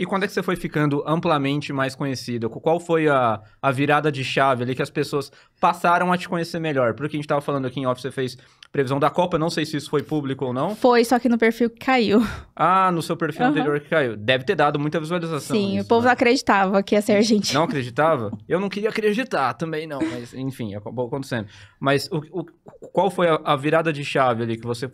E quando é que você foi ficando amplamente mais conhecido? Qual foi a, a virada de chave ali que as pessoas passaram a te conhecer melhor? Porque a gente estava falando aqui em off, você fez previsão da Copa, não sei se isso foi público ou não. Foi, só que no perfil que caiu. Ah, no seu perfil uhum. anterior que caiu. Deve ter dado muita visualização. Sim, isso, o povo né? não acreditava que ia ser argentino. Não acreditava? Eu não queria acreditar também não, mas enfim, acabou é acontecendo. Mas o, o, qual foi a, a virada de chave ali que você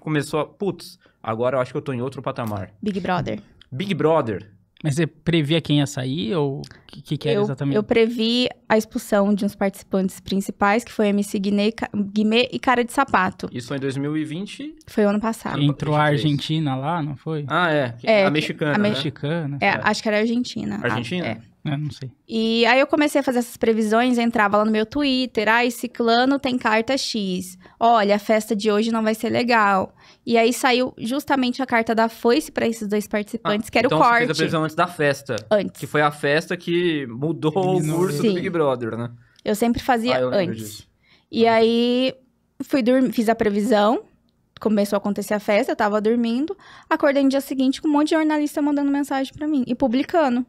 começou a... Putz, agora eu acho que eu tô em outro patamar. Big Brother. Big Brother. Mas você previa quem ia sair ou o que, que, que, era eu, exatamente? Eu previ a expulsão de uns participantes principais, que foi MC Guiné, Guimê e Cara de Sapato. Isso foi em 2020? Foi o ano passado. Entrou a Argentina lá, não foi? Ah, é. é a mexicana. A né? mexicana. É, é, acho que era a Argentina. Argentina? é. Eu é, não sei. E aí eu comecei a fazer essas previsões, entrava lá no meu Twitter, ah, esse ciclano tem carta X. Olha, a festa de hoje não vai ser legal. E aí saiu justamente a carta da foice para esses dois participantes, ah, que era então o corte. Então você fez a previsão antes da festa. Antes. Que foi a festa que mudou o curso Sim. do Big Brother, né? Eu sempre fazia ah, eu antes. Disso. E ah. aí fui dormir, fiz a previsão, começou a acontecer a festa, eu tava dormindo, acordei no dia seguinte com um monte de jornalista mandando mensagem para mim e publicando.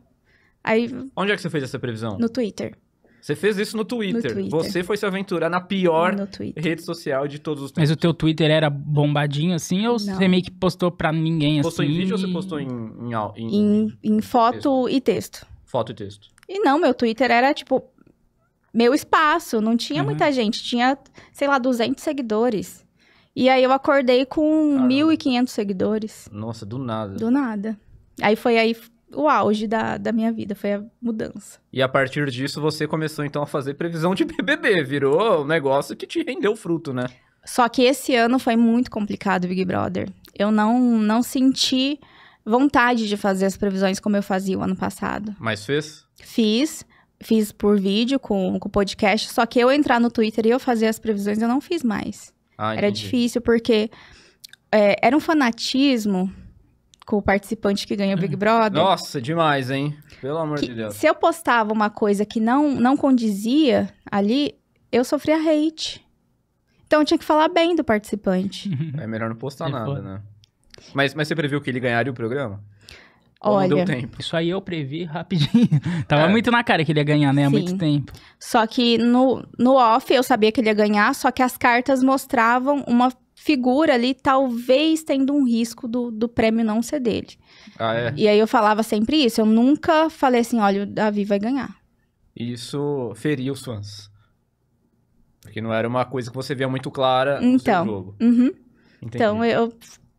Aí... Onde é que você fez essa previsão? No Twitter. Você fez isso no Twitter. no Twitter. Você foi se aventurar na pior rede social de todos os tempos. Mas o teu Twitter era bombadinho assim ou não. você meio que postou pra ninguém assim? Postou em assim? vídeo ou você postou em... Em, em, em, em foto texto. e texto. Foto e texto. E não, meu Twitter era tipo... Meu espaço, não tinha uhum. muita gente. Tinha, sei lá, 200 seguidores. E aí eu acordei com Caramba. 1.500 seguidores. Nossa, do nada. Do nada. Aí foi aí o auge da, da minha vida, foi a mudança. E a partir disso você começou então a fazer previsão de BBB, virou um negócio que te rendeu fruto, né? Só que esse ano foi muito complicado, Big Brother. Eu não, não senti vontade de fazer as previsões como eu fazia o ano passado. Mas fez? Fiz. Fiz por vídeo, com o podcast. Só que eu entrar no Twitter e eu fazer as previsões, eu não fiz mais. Ah, Era difícil, porque é, era um fanatismo com o participante que ganha o Big hum. Brother. Nossa, demais, hein? Pelo amor que, de Deus. Se eu postava uma coisa que não, não condizia ali, eu sofria hate. Então eu tinha que falar bem do participante. É melhor não postar é nada, né? Mas, mas você previu que ele ganharia o programa? Olha, isso aí eu previ rapidinho. Tava é. muito na cara que ele ia ganhar, né? Há muito tempo. Só que no, no off eu sabia que ele ia ganhar, só que as cartas mostravam uma figura ali, talvez tendo um risco do, do prêmio não ser dele. Ah, é? E aí eu falava sempre isso. Eu nunca falei assim, olha, o Davi vai ganhar. Isso feriu os fãs. Porque não era uma coisa que você via muito clara no então, seu jogo. Uhum. Então, eu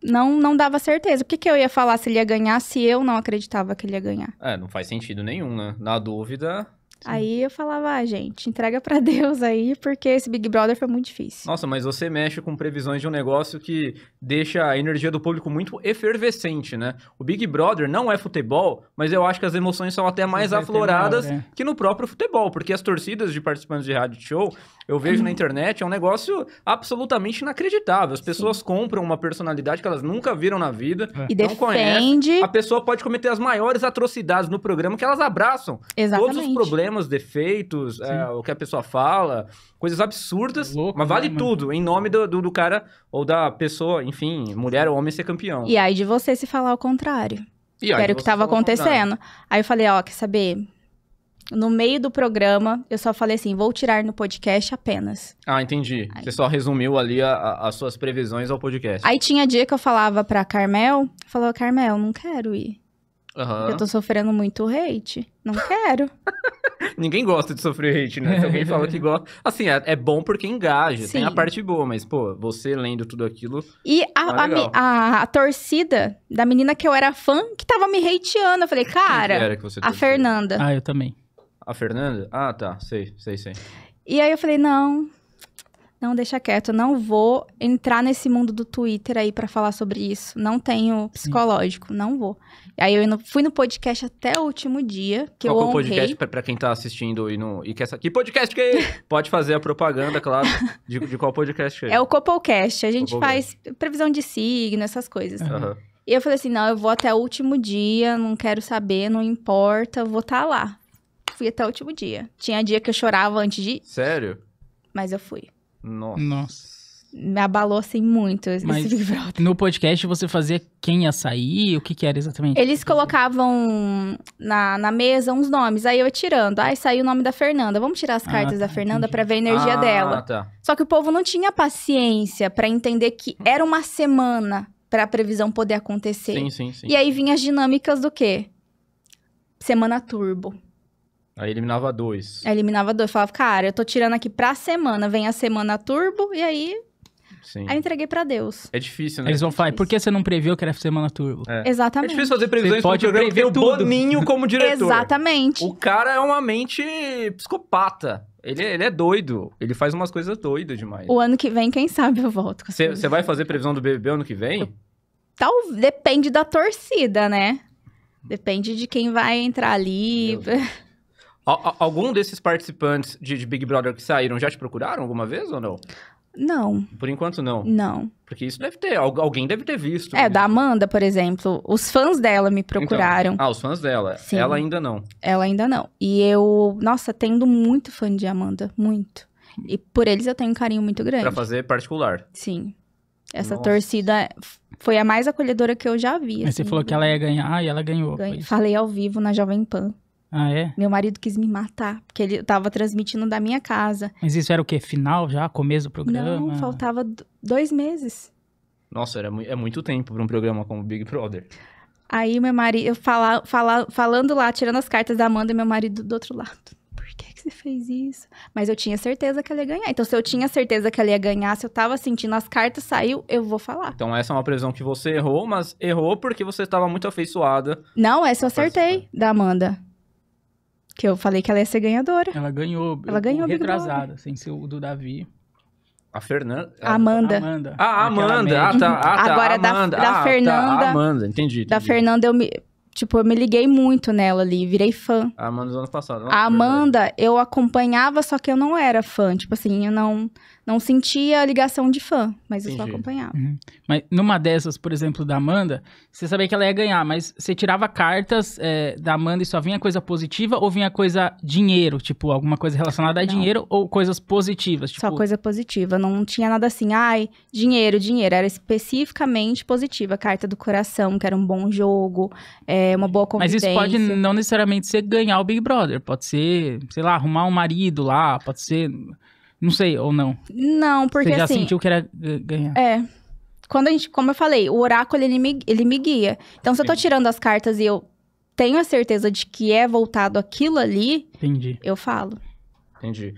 não, não dava certeza. Por que, que eu ia falar se ele ia ganhar se eu não acreditava que ele ia ganhar? É, não faz sentido nenhum, né? Na dúvida, Aí eu falava, ah, gente, entrega para Deus aí, porque esse Big Brother foi muito difícil. Nossa, mas você mexe com previsões de um negócio que deixa a energia do público muito efervescente, né? O Big Brother não é futebol, mas eu acho que as emoções são até mais é afloradas melhor, é. que no próprio futebol, porque as torcidas de participantes de rádio show, eu vejo na internet, é um negócio absolutamente inacreditável. As pessoas Sim. compram uma personalidade que elas nunca viram na vida, é. e não conhecem. A pessoa pode cometer as maiores atrocidades no programa que elas abraçam. Exatamente. Todos os problemas problemas, defeitos, é, o que a pessoa fala, coisas absurdas, Louco, né, mas vale né, tudo em nome do, do, do, cara ou da pessoa, enfim, mulher ou homem ser campeão. E aí de você se falar o contrário. E aí, que era o que estava acontecendo. Aí eu falei, ó, quer saber? No meio do programa, eu só falei assim, vou tirar no podcast apenas. Ah, entendi. Aí. Você só resumiu ali a, a, as suas previsões ao podcast. Aí tinha dia que eu falava pra Carmel, falou, Carmel, não quero ir. Uhum. Eu tô sofrendo muito hate. Não quero. Ninguém gosta de sofrer hate, né? Se alguém fala que gosta. Assim, é, é bom porque engaja, Sim. tem a parte boa, mas, pô, você lendo tudo aquilo. E a, tá a, a, a, torcida da menina que eu era fã, que tava me hateando. Eu falei, cara, que era que você a Fernanda. Ah, eu também. A Fernanda? Ah, tá. Sei, sei, sei. E aí eu falei, não, não, deixa quieto, não vou entrar nesse mundo do Twitter aí para falar sobre isso. Não tenho psicológico, Sim. não vou. Aí eu fui no podcast até o último dia, que Qual eu é honrei. podcast para quem tá assistindo e não e quer saber que podcast que é? Pode fazer a propaganda, claro, de, de qual podcast é. É o Copocast, a gente faz previsão de signo, essas coisas. Uhum. E eu falei assim, não, eu vou até o último dia, não quero saber, não importa, vou estar tá lá. Fui até o último dia. Tinha dia que eu chorava antes de Sério? Mas eu fui. Nossa. Nossa. Me abalou, assim, muito esse Mas Big Brother. No podcast você fazia quem ia sair? O que, que era exatamente? Eles colocavam na, na mesa uns nomes, aí eu ia tirando. aí saiu o nome da Fernanda. Vamos tirar as Ah, cartas da tá, Fernanda para pra ver a energia ah, dela. Tá. Só que o povo não tinha paciência pra entender que era uma semana pra previsão poder acontecer. Sim, sim, sim. E aí vinha as dinâmicas do quê? Semana turbo. Aí eliminava dois. Aí eliminava dois. Falava, cara, eu tô tirando aqui pra semana, vem a semana turbo, e aí. Sim. Aí entreguei pra Deus. É difícil, né? Eles vão falar, por que é você não previu que era semana turbo? É. Exatamente. É difícil fazer previsões pode programa prever o tudo. Boninho como diretor. Exatamente. O cara é uma mente psicopata. Ele, ele é doido. Ele faz umas coisas doidas demais. O ano que vem, quem sabe eu volto. Você vai fazer previsão do BBB ano que vem? Tal, depende da torcida, né? Depende de quem vai entrar ali. Algum desses participantes de, de, Big Brother que saíram já te procuraram alguma vez ou não? Não. Por enquanto, não? Não. Porque isso deve ter, alguém deve ter visto. É, isso. da Amanda, por exemplo. Os fãs dela me então, procuraram. Então, ah, os fãs dela. Sim. Ela ainda não. Ela ainda não. E eu, nossa, tendo muito fã de Amanda, muito. E por eles eu tenho um carinho muito grande. Pra fazer particular. Sim. Essa Nossa. torcida foi a mais acolhedora que eu já vi. Mas você assim. falou que ela ia ganhar e ela ganhou. Ganhei, falei ao vivo na Jovem Pan. Ah, é? Meu marido quis me matar, porque ele estava transmitindo da minha casa. Mas isso era o quê? Final já? Começo do programa? Não, faltava dois meses. Nossa, era é muito tempo para um programa como Big Brother. Aí meu marido, fala, fala, falando lá, tirando as cartas da Amanda, meu marido do outro lado. Por que, que você fez isso? Mas eu tinha certeza que ela ia ganhar. Então, se eu tinha certeza que ela ia ganhar, se eu tava sentindo as cartas saiu, eu vou falar. Então, essa é uma previsão que você errou, mas errou porque você estava muito afeiçoada. Não, essa eu acertei da Amanda. Que eu falei que ela ia ser ganhadora. Ela ganhou. Ela ganhou retrasada, sem ser o do Davi. A Fernanda. A Amanda. Amanda. Ah, Amanda. Ah, tá. Ah, tá. Agora, Amanda. da, da ah, tá, Fernanda. Tá. Amanda, entendi, entendi, Da Fernanda, eu me tipo, eu me liguei muito nela ali, virei fã. A Amanda nos anos passados, Nossa, a Amanda, verdade. eu acompanhava, só que eu não era fã. Tipo assim, eu não, não sentia a ligação de fã, mas Entendi. eu só acompanhava. Uhum. Mas numa dessas, por exemplo, da Amanda, você sabia que ela ia ganhar, mas você tirava cartas é, da Amanda e só vinha coisa positiva ou vinha coisa dinheiro? Tipo, alguma coisa relacionada a não. dinheiro ou coisas positivas? Tipo... Só coisa positiva, não tinha nada assim, ai, dinheiro, dinheiro. Era especificamente positiva. Carta do coração, que era um bom jogo, é, é, uma boa convivência. Mas isso pode não necessariamente ser ganhar o Big Brother, pode ser, sei lá, arrumar um marido lá, pode ser, não sei, ou não. Não, porque Você já assim, sentiu que era ganhar. É, quando a gente, como eu falei, o oráculo ele me, ele me guia. Então, se eu tô tirando as cartas e eu tenho a certeza de que é voltado aquilo ali, Entendi. eu falo. Entendi.